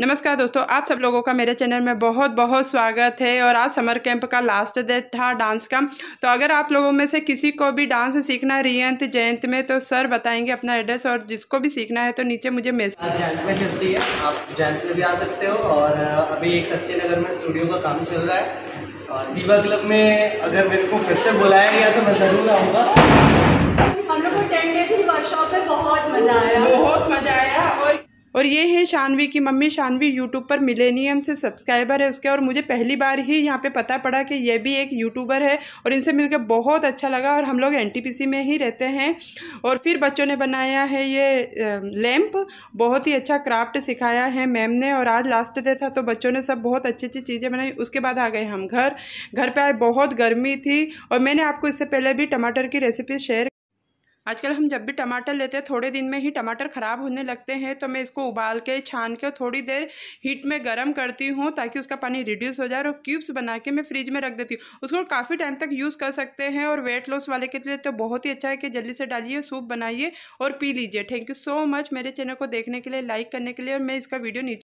नमस्कार दोस्तों आप सब लोगों का मेरे चैनल में बहुत बहुत स्वागत है और आज समर कैंप का लास्ट डे था डांस का तो अगर आप लोगों में से किसी को भी डांस सीखना रियंत जयंत में तो सर बताएंगे अपना एड्रेस और जिसको भी सीखना है तो नीचे मुझे मैसेज जयंत में चलती है आप जयंत में भी आ सकते हो और अभी एक सत्यनगर में स्टूडियो का काम चल रहा है और दीवा क्लब में अगर मेरे को फिर से बुलाया गया तो मैं ज़रूर आऊँगा हम लोग को टेन डेज की वर्कशॉप में बहुत मज़ा आया और ये है शानवी की मम्मी शानवी यूट्यूब पर मिलेनियम से सब्सक्राइबर है उसके और मुझे पहली बार ही यहाँ पे पता पड़ा कि ये भी एक यूट्यूबर है और इनसे मिलकर बहुत अच्छा लगा और हम लोग एन में ही रहते हैं और फिर बच्चों ने बनाया है ये लैम्प बहुत ही अच्छा क्राफ्ट सिखाया है मैम ने और आज लास्ट डे था तो बच्चों ने सब बहुत अच्छी अच्छी चीज़ें बनाई उसके बाद आ गए हम घर घर पर आए बहुत गर्मी थी और मैंने आपको इससे पहले भी टमाटर की रेसिपी शेयर आजकल हम जब भी टमाटर लेते हैं थोड़े दिन में ही टमाटर ख़राब होने लगते हैं तो मैं इसको उबाल के छान के थोड़ी देर हीट में गर्म करती हूँ ताकि उसका पानी रिड्यूस हो जाए और क्यूब्स बना के मैं फ्रिज में रख देती हूँ उसको काफ़ी टाइम तक यूज़ कर सकते हैं और वेट लॉस वाले के लिए तो बहुत ही अच्छा है कि जल्दी से डालिए सूप बनाइए और पी लीजिए थैंक यू सो मच मेरे चैनल को देखने के लिए लाइक करने के लिए और मैं इसका वीडियो